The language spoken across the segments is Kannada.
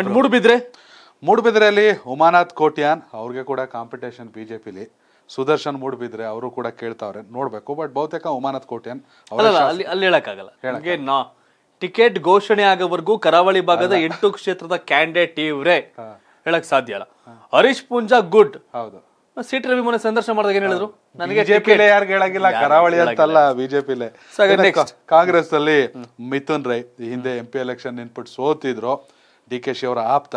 ಅಂಡ್ ಮೂಡುಬಿದ್ರೆ ಅಲ್ಲಿ ಉಮಾನಾಥ್ ಕೋಟ್ಯಾನ್ ಅವ್ರಿಗೆ ಕೂಡ ಕಾಂಪಿಟೇಷನ್ ಬಿ ಸುದರ್ಶನ್ ಮೂಡುಬಿದ್ರೆ ಅವರು ಕೂಡ ಕೇಳ್ತಾವ್ರೆ ನೋಡ್ಬೇಕು ಬಟ್ ಬಹುತೇಕ ಉಮಾನಾಥ್ ಕೋಟ್ಯಾನ್ ಅಲ್ಲಿ ಹೇಳಕ್ಕಾಗಲ್ಲ ಟಿಕೆಟ್ ಘೋಷಣೆ ಆಗೋವರೆಗೂ ಕರಾವಳಿ ಭಾಗದ ಎಂಟು ಕ್ಷೇತ್ರದ ಕ್ಯಾಂಡಿಡೇಟ್ ಇವ್ರೆ ಹೇಳಕ್ ಸಾಧ್ಯ ಅಲ್ಲ ಹರೀಶ್ ಪೂಂಜಾ ಗುಡ್ ಹೌದು ಸೀಟ್ ರವಿ ಮೊನ್ನೆ ಸಂದರ್ಶನ ಮಾಡಿದಾಗ ಏನ್ ಹೇಳಿದ್ರು ನನಗೆ ಜೆಪಿ ಯಾರು ಹೇಳಂಗಿಲ್ಲ ಕರಾವಳಿ ಅಂತಲ್ಲ ಬಿಜೆಪಿ ಕಾಂಗ್ರೆಸ್ ಅಲ್ಲಿ ಮಿಥುನ್ ರೈ ಹಿಂದೆ ಎಂ ಪಿ ಎಲೆಕ್ಷನ್ ನಿನ್ಪುಟ್ ಸೋತಿದ್ರು ಡಿ ಕೆ ಶಿ ಅವರ ಆಪ್ತ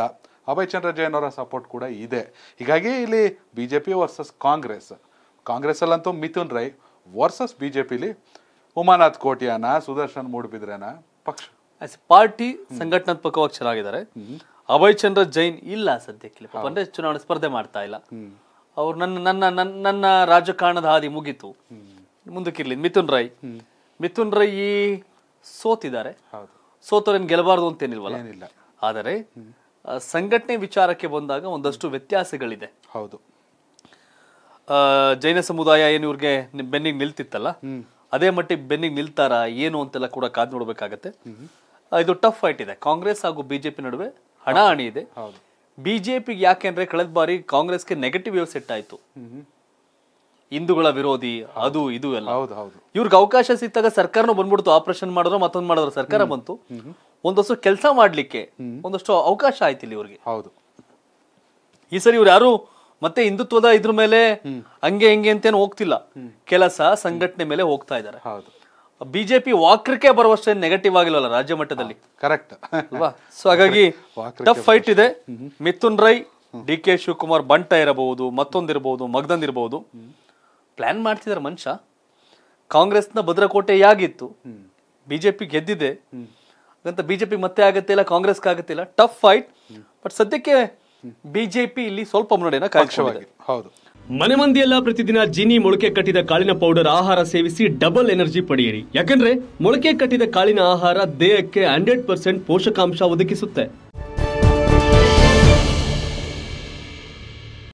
ಅಭಯ್ ಚಂದ್ರ ಜೈನ್ ಅವರ ಸಪೋರ್ಟ್ ಕೂಡ ಇದೆ ಹೀಗಾಗಿ ಇಲ್ಲಿ B J P versus Congress ಕಾಂಗ್ರೆಸ್ಸಲ್ಲಂತೂ Mithun Rai versus B J ಪಿಲಿ ಉಮಾನಾಥ್ ಕೋಟಿಯಾನ ಸುದರ್ಶನ್ ಮೂಡ್ಬಿದ್ರೇನ ಪಕ್ಷ ಪಾರ್ಟಿ ಸಂಘಟನಾತ್ಮಕವಾಗಿ ಚೆನ್ನಾಗಿದ್ದಾರೆ ಅಭಯ್ ಚಂದ್ರ ಜೈನ್ ಇಲ್ಲ ಸದ್ಯಕ್ಕೆ ಅಂದ್ರೆ ಚುನಾವಣೆ ಸ್ಪರ್ಧೆ ಮಾಡ್ತಾ ಇಲ್ಲ ಅವ್ರು ನನ್ನ ನನ್ನ ನನ್ನ ನನ್ನ ರಾಜಕಾರಣದ ಹಾದಿ ಮುಗೀತು ಮುಂದಕ್ಕಿರ್ಲಿ ಮಿಥುನ್ ರೈ ಮಿಥುನ್ ರೈ ಸೋತಿದ್ದಾರೆ ಸೋತವ್ರೇನು ಗೆಲ್ಲಬಾರ್ದು ಅಂತೇನಿಲ್ವಲ್ಲ ಆದರೆ ಸಂಘಟನೆ ವಿಚಾರಕ್ಕೆ ಬಂದಾಗ ಒಂದಷ್ಟು ವ್ಯತ್ಯಾಸಗಳಿದೆ ಹೌದು ಜೈನ ಸಮುದಾಯ ಏನು ಇವ್ರಿಗೆ ಬೆನ್ನಿಗೆ ನಿಲ್ತಿತ್ತಲ್ಲ ಅದೇ ಮಟ್ಟಿಗೆ ಬೆನ್ನಿಗೆ ನಿಲ್ತಾರ ಏನು ಅಂತೆಲ್ಲ ಕೂಡ ಕಾದ್ ನೋಡ್ಬೇಕಾಗತ್ತೆ ಇದು ಟಫ್ ಫೈಟ್ ಇದೆ ಕಾಂಗ್ರೆಸ್ ಹಾಗೂ ಬಿಜೆಪಿ ನಡುವೆ ಹಣಾಹಣಿ ಇದೆ ಬಿಜೆಪಿಗೆ ಯಾಕೆಂದ್ರೆ ಕಳೆದ ಬಾರಿ ಕಾಂಗ್ರೆಸ್ಗೆ ನೆಗೆಟಿವ್ ವೇವ್ ಸೆಟ್ ಆಯ್ತು ಹಿಂದೂಗಳ ವಿರೋಧಿ ಅದು ಇದು ಎಲ್ಲ ಇವ್ರಿಗೆ ಅವಕಾಶ ಸಿಕ್ಕಾಗ ಸರ್ಕಾರನು ಬಂದ್ಬಿಡ್ತು ಆಪರೇಷನ್ ಮಾಡಿದ್ರು ಮತ್ತೊಂದು ಮಾಡಿದ್ರು ಸರ್ಕಾರ ಬಂತು ಒಂದಷ್ಟು ಕೆಲಸ ಮಾಡಲಿಕ್ಕೆ ಒಂದಷ್ಟು ಅವಕಾಶ ಆಯ್ತು ಇಲ್ಲಿ ಇವ್ರಿಗೆ ಹೌದು ಈ ಸರಿ ಇವ್ರು ಯಾರು ಮತ್ತೆ ಹಿಂದುತ್ವದ ಇದ್ರ ಮೇಲೆ ಹಂಗೆ ಹಿಂಗೆ ಅಂತೇನು ಹೋಗ್ತಿಲ್ಲ ಕೆಲಸ ಸಂಘಟನೆ ಮೇಲೆ ಹೋಗ್ತಾ ಇದ್ದಾರೆ ಹೌದು ಬಿಜೆಪಿ ವಾಕ್ರಕ್ಕೆ ಬರುವಷ್ಟೇ ನೆಗೆಟಿವ್ ಆಗಿಲ್ಲ ರಾಜ್ಯ ಮಟ್ಟದಲ್ಲಿ ಕರೆಕ್ಟ್ ಅಲ್ವಾ ಸೊ ಹಾಗಾಗಿ ಟಫ್ ಫೈಟ್ ಇದೆ ಮಿಥುನ್ ರೈ ಡಿ ಕೆ ಶಿವಕುಮಾರ್ ಬಂಟ ಇರಬಹುದು ಮತ್ತೊಂದಿರಬಹುದು ಮಗ್ದಂದಿರಬಹುದು ಪ್ಲಾನ್ ಮಾಡ್ತಿದ್ದಾರೆ ಮನುಷ್ಯ ಕಾಂಗ್ರೆಸ್ನ ಭದ್ರಕೋಟೆ ಯಾಗಿತ್ತು ಬಿಜೆಪಿ ಗೆದ್ದಿದೆ ಅಂತ ಬಿಜೆಪಿ ಮತ್ತೆ ಆಗತ್ತಿಲ್ಲ ಕಾಂಗ್ರೆಸ್ಗೆ ಆಗತ್ತಿಲ್ಲ ಟಫ್ ಫೈಟ್ ಬಟ್ ಸದ್ಯಕ್ಕೆ ಬಿಜೆಪಿ ಇಲ್ಲಿ ಸ್ವಲ್ಪ ಮುನ್ನಡೆನ ಹೌದು ಮನೆ ಮಂದಿಯೆಲ್ಲ ಪ್ರತಿದಿನ ಜಿನಿ ಮೊಳಕೆ ಕಟ್ಟಿದ ಕಾಳಿನ ಪೌಡರ್ ಆಹಾರ ಸೇವಿಸಿ ಡಬಲ್ ಎನರ್ಜಿ ಪಡೆಯಿರಿ ಯಾಕಂದ್ರೆ ಮೊಳಕೆ ಕಟ್ಟಿದ ಕಾಳಿನ ಆಹಾರ ದೇಹಕ್ಕೆ ಹಂಡ್ರೆಡ್ ಪರ್ಸೆಂಟ್ ಪೋಷಕಾಂಶ ಒದಗಿಸುತ್ತೆ